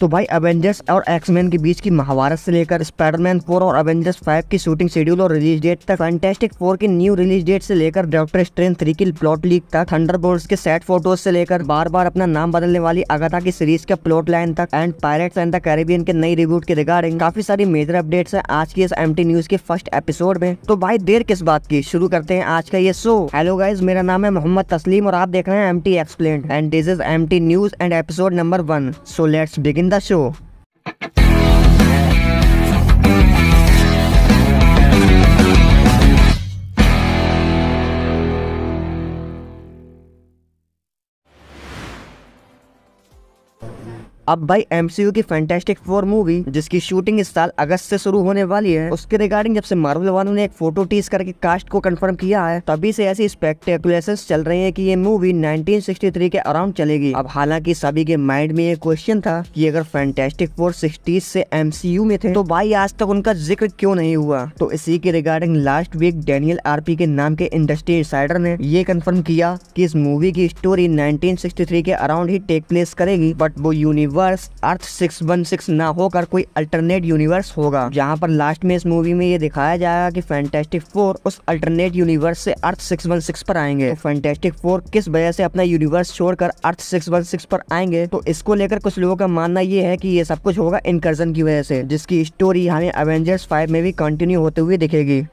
तो भाई एवेंजर्स और एक्समैन के बीच की महाभारत से लेकर स्पाइडरमैन 4 और एवेंजर्स 5 की शूटिंग शेड्यूल और रिलीज डेट तक फैंटेस्टिक 4 की न्यू रिलीज डेट से लेकर डॉक्टर स्ट्रेन 3 की प्लॉट लीक तक थंडरबोल्ट्स के सेट फोटोज से लेकर बार बार अपना नाम बदलने वाली अगाथा की सीरीज का प्लॉट लाइन तक and pirate and the Caribbean के नई रिव्यूट के रिगार्डिंग काफी सारी मेजर अपडेट्स है आज की इस एम न्यूज के फर्स्ट एपिसोड में तो भाई देर किस बात की शुरू करते हैं आज का ये शो हेलो गाइज मेरा नाम है मोहम्मद तस्लीम और आप देख रहे हैं M T explain and this is M T news and episode number one so let's begin んだしょう अब भाई एमसीयू की फैंटेस्टिक फोर मूवी जिसकी शूटिंग इस साल अगस्त से शुरू होने वाली है उसके रिगार्डिंग जब से मार्वल वालों ने एक फोटो टीस करके कास्ट को कंफर्म किया है तभी से ऐसी स्पेक्टेकुलेशन चल रही है कि ये मूवी 1963 के अराउंड चलेगी अब हालांकि सभी के माइंड में ये क्वेश्चन था कि अगर फैंटेस्टिक फोर सिक्सटीज से यू में थे तो भाई आज तक उनका जिक्र क्यों नहीं हुआ तो इसी के regarding last week Daniel RP के नाम के इंडस्ट्री इंसाइडर ने ये कन्फर्म किया कि इस मूवी की स्टोरी थ्री के अराउंड ही टेक प्लेस करेगी बट वो universe universe earth six one six न होकर कोई अल्टरनेट यूनिवर्स होगा जहाँ पर लास्ट में इस मूवी में ये दिखाया जाएगा की फैंटेस्टिक फोर उस अल्टरनेट यूनिवर्स से अर्थ सिक्स वन सिक्स पर आएंगे तो फैंटेस्टिक फोर किस वजह से अपना यूनिवर्स छोड़कर अर्थ सिक्स वन सिक्स पर आएंगे तो इसको लेकर कुछ लोगों का मानना ये है की ये सब कुछ होगा इनकर्जन की वजह से जिसकी स्टोरी हमें अवेंजर्स फाइव में भी कंटिन्यू होते हुए दिखेगी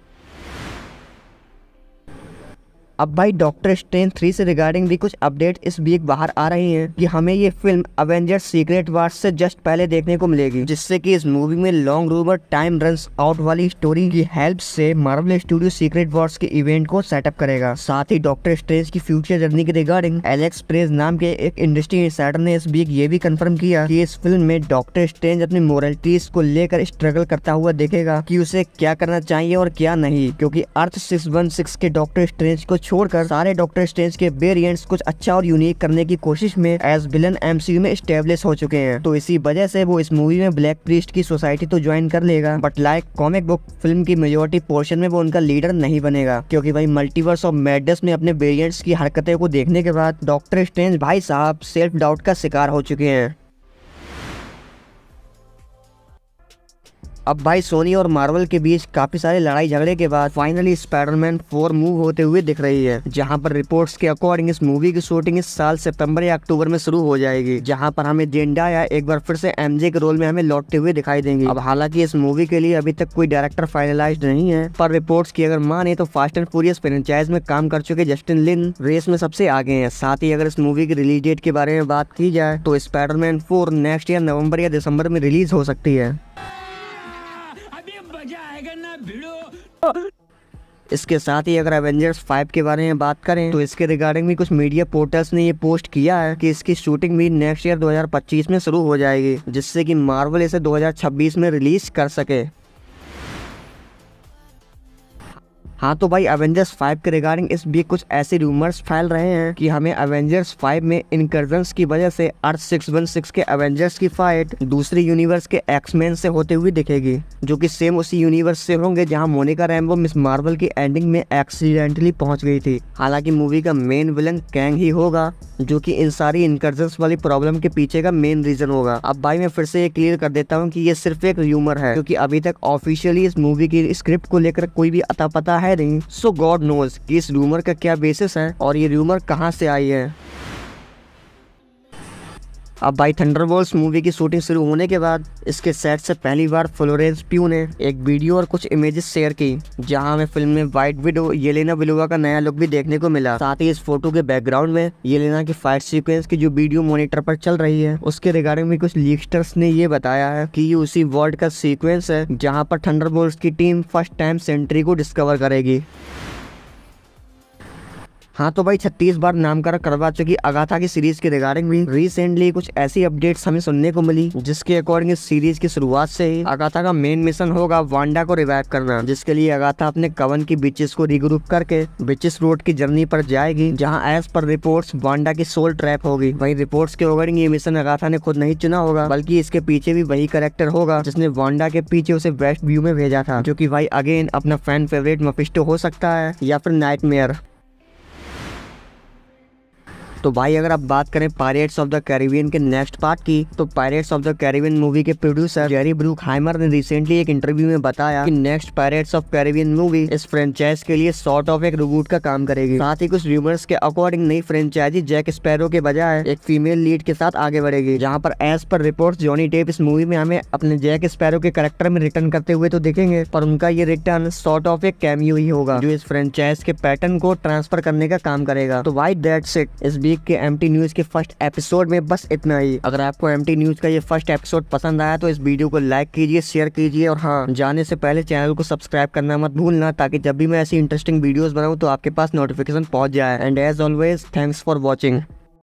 अब भाई डॉक्टर स्ट्रेन थ्री से रिगार्डिंग भी कुछ अपडेट इस वीक बाहर आ रही हैं कि हमें ये फिल्म अवेंजर्स सीक्रेट वार्स से जस्ट पहले देखने को मिलेगी जिससे कि इस मूवी में long rumour time run out वाली स्टोरी की हेल्प से मार्वल स्टूडियो सीक्रेट वार्स के इवेंट को सेटअप करेगा साथ ही डॉक्टर स्ट्रेन की फ्यूचर जर्नी के रिगार्डिंग एलेक्स प्रेज नाम के एक इंडस्ट्री इंसाइडर ने इस वीक ये भी कन्फर्म किया कि इस फिल्म में डॉक्टर स्ट्रेन अपनी मोरलिटीज को लेकर स्ट्रगल करता हुआ देखेगा की उसे क्या करना चाहिए और क्या नहीं क्यूँकी अर्थ सिक्स के डॉक्टर स्ट्रेंज को छोड़कर सारे डॉक्टर स्ट्रेंज के वेरियंट्स कुछ अच्छा और यूनिक करने की कोशिश में एज विलन सी में स्टेब्लिश हो चुके हैं तो इसी वजह से वो इस मूवी में ब्लैक प्रिस्ट की सोसाइटी तो ज्वाइन कर लेगा but like comic book film की मेजोरिटी पोर्शन में वो उनका लीडर नहीं बनेगा क्योंकि भाई मल्टीवर्स ऑफ मेडस में अपने वेरियंट्स की हरकतें को देखने के बाद डॉक्टर स्ट्रेंज भाई साहब सेल्फ डाउट का शिकार हो चुके हैं अब भाई सोनी और मार्वल के बीच काफी सारे लड़ाई झगड़े के बाद फाइनली स्पाइडरमैन फोर मूव होते हुए दिख रही है जहां पर रिपोर्ट्स के अकॉर्डिंग इस मूवी की शूटिंग इस साल सितंबर या अक्टूबर में शुरू हो जाएगी जहां पर हमें जेंडा या एक बार फिर से एमजे के रोल में हमें लौटते हुए दिखाई देंगे अब हालांकि इस मूवी के लिए अभी तक कोई डायरेक्टर फाइनलाइज नहीं है पर रिपोर्ट की अगर माने तो फास्ट एंड फ्यूरियस फ्रेंचाइज में काम कर चुके जस्टिन लिन रेस में सबसे आगे है साथ ही अगर इस मूवी की रिलीज डेट के बारे में बात की जाए तो स्पाइडरमैन फोर नेक्स्ट ईयर नवम्बर या दिसंबर में रिलीज हो सकती है करना भिड़ो इसके साथ ही अगर एवेंजर्स 5 के बारे में बात करें तो इसके रिगार्डिंग भी कुछ मीडिया पोर्टल्स ने ये पोस्ट किया है कि इसकी शूटिंग भी नेक्स्ट ईयर 2025 में शुरू हो जाएगी जिससे कि मार्वल इसे 2026 में रिलीज कर सके हाँ तो भाई एवेंजर्स 5 के रिगार्डिंग इस बीच कुछ ऐसे रूमर्स फैल रहे हैं कि हमें एवेंजर्स 5 में इनकर्जन की वजह से अर्थ 616 के एवेंजर्स की फाइट दूसरे यूनिवर्स के एक्समैन से होते हुए दिखेगी जो कि सेम उसी यूनिवर्स से होंगे जहां मोनिका रैम्बो मिस मार्वल की एंडिंग में एक्सीडेंटली पहुंच गई थी हालांकि मूवी का मेन विलन कैंग ही होगा जो कि इन सारी इनकर्जन वाली प्रॉब्लम के पीछे का मेन रीजन होगा अब भाई मैं फिर से ये क्लियर कर देता हूँ की ये सिर्फ एक र्यूमर है क्यूँकी अभी तक ऑफिशियली इस मूवी की स्क्रिप्ट को लेकर कोई भी अता पता है रही सो गॉड नोज इस रूमर का क्या बेसिस है और ये रूमर कहाँ से आई है अब भाई थंडरबोल्स मूवी की शूटिंग शुरू होने के बाद इसके सेट से पहली बार फ्लोरेंस प्यू ने एक वीडियो और कुछ इमेजेस शेयर की जहां हमें फिल्म में व्हाइट विडो येलेना बिलुआ का नया लुक भी देखने को मिला साथ ही इस फोटो के बैकग्राउंड में येलेना की फाइट सीक्वेंस की जो वीडियो मोनिटर पर चल रही है उसके रिगार्डिंग में कुछ लीक्स्टर्स ने ये बताया है की ये उसी वर्ल्ड का सीक्वेंस है जहाँ पर थंडर की टीम फर्स्ट टाइम सेंट्री को डिस्कवर करेगी हाँ तो भाई छत्तीस बार नामकरण करवा चुकी अगाथा की सीरीज के रिगार्डिंग भी रिसेंटली कुछ ऐसी अपडेट्स हमें सुनने को मिली जिसके अकॉर्डिंग इस सीरीज की शुरुआत से ही अगाथा का मेन मिशन होगा वांडा को रिवाइव करना जिसके लिए अगाथा अपने कवन की बिचेस को रिग्रुप करके बिचेस रोड की जर्नी पर जाएगी जहाँ एस पर रिपोर्ट वांडा की सोल ट्रैप होगी वही रिपोर्ट के अकॉर्डिंग ये मिशन अगाथा ने खुद नहीं चुना होगा बल्कि इसके पीछे भी वही करेक्टर होगा जिसने वांडा के पीछे उसे वेस्ट व्यू में भेजा था जो की भाई अगेन अपना फैन फेवरेट मफिस्टो हो सकता है या फिर नाइट तो भाई अगर आप बात करें पायरेट्स ऑफ द कैरिबियन के नेक्स्ट पार्ट की तो Pirates of the Caribbean movie के प्रोड्यूसर जेरी ब्रूक हाइमर ने रिसेंटली एक इंटरव्यू में बताया कि next Pirates of Caribbean movie इस फ्रेंचाइज के लिए सॉर्ट ऑफ एक रिबूट का काम करेगी साथ ही कुछ रूमर्स के अकॉर्डिंग नई फ्रेंचाइजी जैक स्पैरो के बजाय एक फीमेल लीड के साथ आगे बढ़ेगी जहाँ पर as per report Johnny Depp इस मूवी में हमें अपने जैक स्पैरो के करेक्टर में रिटर्न करते हुए तो दिखेंगे पर उनका ये रिटर्न सॉर्ट ऑफ एक कैमियो ही होगा जो इस फ्रेंचाइज के पैटर्न को ट्रांसफर करने का काम करेगा तो वाई डेट सेट इस बी वीक के एम न्यूज़ के फर्स्ट एपिसोड में बस इतना ही अगर आपको एम न्यूज़ का ये फर्स्ट एपिसोड पसंद आया तो इस वीडियो को लाइक कीजिए शेयर कीजिए और हाँ जाने से पहले चैनल को सब्सक्राइब करना मत भूलना ताकि जब भी मैं ऐसी इंटरेस्टिंग वीडियोज़ बनाऊँ तो आपके पास नोटिफिकेशन पहुंच जाए and as always thanks for watching